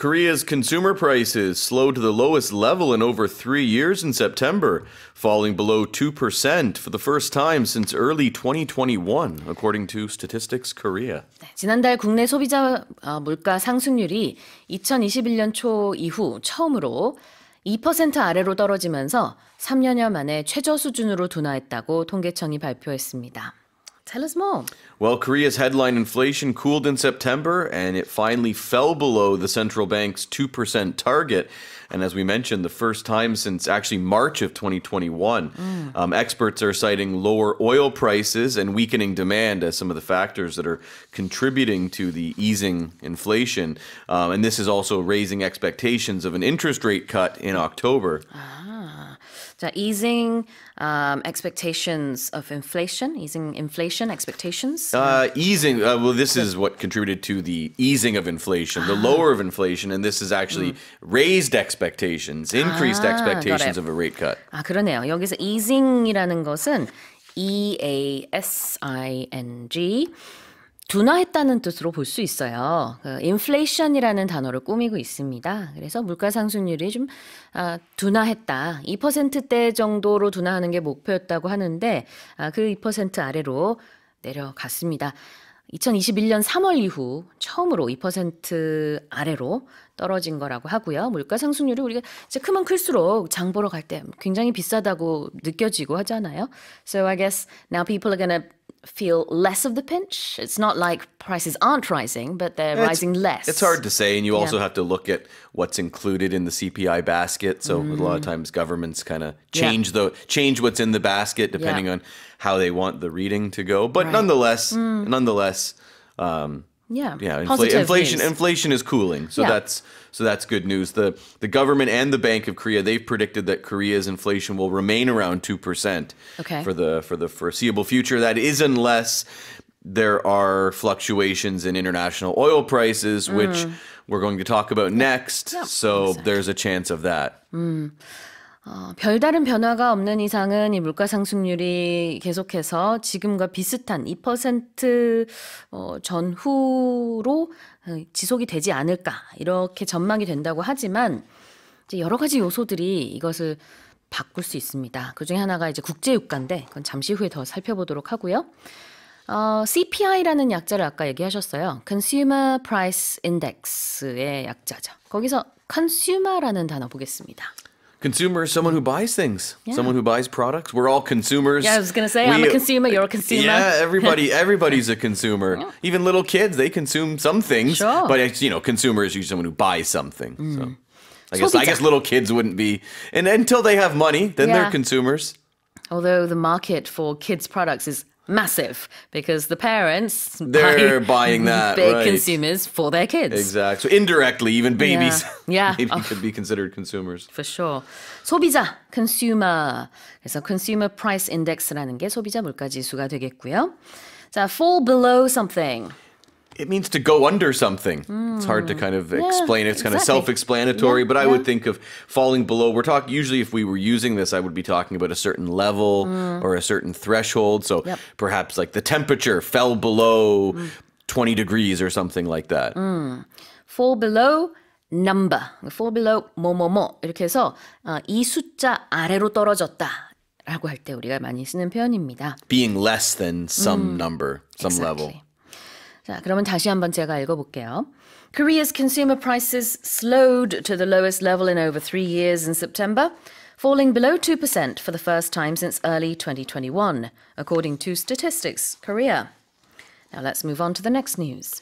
Korea's consumer prices slowed to the lowest level in over three years in September, falling below 2% for the first time since early 2021, according to Statistics Korea. 지난달 국내 소비자 물가 상승률이 2021년 초 이후 처음으로 2% 아래로 떨어지면서 3년여 만에 최저 수준으로 둔화했다고 통계청이 발표했습니다. Tell us more. Well, Korea's headline inflation cooled in September and it finally fell below the central bank's 2% target. And as we mentioned, the first time since actually March of 2021. Mm. Um, experts are citing lower oil prices and weakening demand as some of the factors that are contributing to the easing inflation. Um, and this is also raising expectations of an interest rate cut in October. Ah easing um, expectations of inflation, easing inflation expectations. Uh, easing. Uh, well, this is what contributed to the easing of inflation, the ah. lower of inflation, and this is actually hmm. raised expectations, ah, increased 아, expectations of a rate cut. 아 ah, 그러네요. 여기서 easing이라는 것은 E A S I N G. 둔화했다는 뜻으로 볼 수 있어요. 그 인플레이션이라는 단어를 꾸미고 있습니다. 그래서 물가 상승률이 좀 아, 둔화했다. 2%대 정도로 둔화하는 게 목표였다고 하는데 아, 그2% 아래로 내려갔습니다. 2021년 3월 이후 처음으로 2% 아래로 떨어진 거라고 하고요. 물가 상승률이 우리가 이제 크면 클수록 장 보러 갈 때 굉장히 비싸다고 느껴지고 하잖아요. So I guess now people are gonna feel less of the pinch? It's not like prices aren't rising, but they're it's, rising less. It's hard to say, and you also yeah. have to look at what's included in the CPI basket. So mm. a lot of mm. times governments kind of change yeah. the change what's in the basket depending yeah. on how they want the reading to go. But right. nonetheless, mm. nonetheless, um, yeah. Yeah. Infl- inflation. News. Inflation is cooling, so yeah. that's so that's good news. The the government and the Bank of Korea they've predicted that Korea's inflation will remain around two percent okay. for the for the foreseeable future. That is unless there are fluctuations in international oil prices, mm. which we're going to talk about next. Yeah, so exactly. there's a chance of that. Mm. 어, 별다른 변화가 없는 이상은 이 물가 상승률이 계속해서 지금과 비슷한 2% 어, 전후로 어, 지속이 되지 않을까 이렇게 전망이 된다고 하지만 이제 여러 가지 요소들이 이것을 바꿀 수 있습니다. 그 중에 하나가 이제 국제유가인데 그건 잠시 후에 더 살펴보도록 하고요. 어, CPI라는 약자를 아까 얘기하셨어요. Consumer Price Index의 약자죠. 거기서 consumer라는 단어 보겠습니다. Consumer is someone who buys things, yeah. someone who buys products. We're all consumers. Yeah, I was gonna say we, I'm a consumer. You're a consumer. Yeah, everybody, everybody's a consumer. Yeah. Even little kids, they consume some things. Sure. But it's, you know, consumer is usually someone who buys something. Mm. So I guess I guess little kids wouldn't be, and until they have money, then yeah. they're consumers. Although the market for kids' products is massive because the parents they're buy buying that big right. consumers for their kids exactly so indirectly even babies yeah, yeah. maybe oh. could be considered consumers for sure 소비자 consumer 그래서 consumer price index라는 게 소비자 물가 지수가 되겠고요 자 fall below something it means to go under something. Mm. It's hard to hmm. kind of yeah, explain. It's kind exactly. of self-explanatory, yeah, but I yeah. would think of falling below. We're talking usually if we were using this, I would be talking about a certain level mm. or a certain threshold. So yep. perhaps like the temperature fell below mm. 20 degrees or something like that. Hmm. Fall below number. Fall below 뭐뭐뭐 이렇게 해서 이 숫자 아래로 떨어졌다. 라고 할 때 우리가 많이 쓰는 표현입니다. Being less than some number, some exactly. level. 자, 그러면 다시 한번 제가 읽어볼게요. Korea's consumer prices slowed to the lowest level in over three years in September, falling below 2% for the first time since early 2021, according to Statistics Korea. Now let's move on to the next news.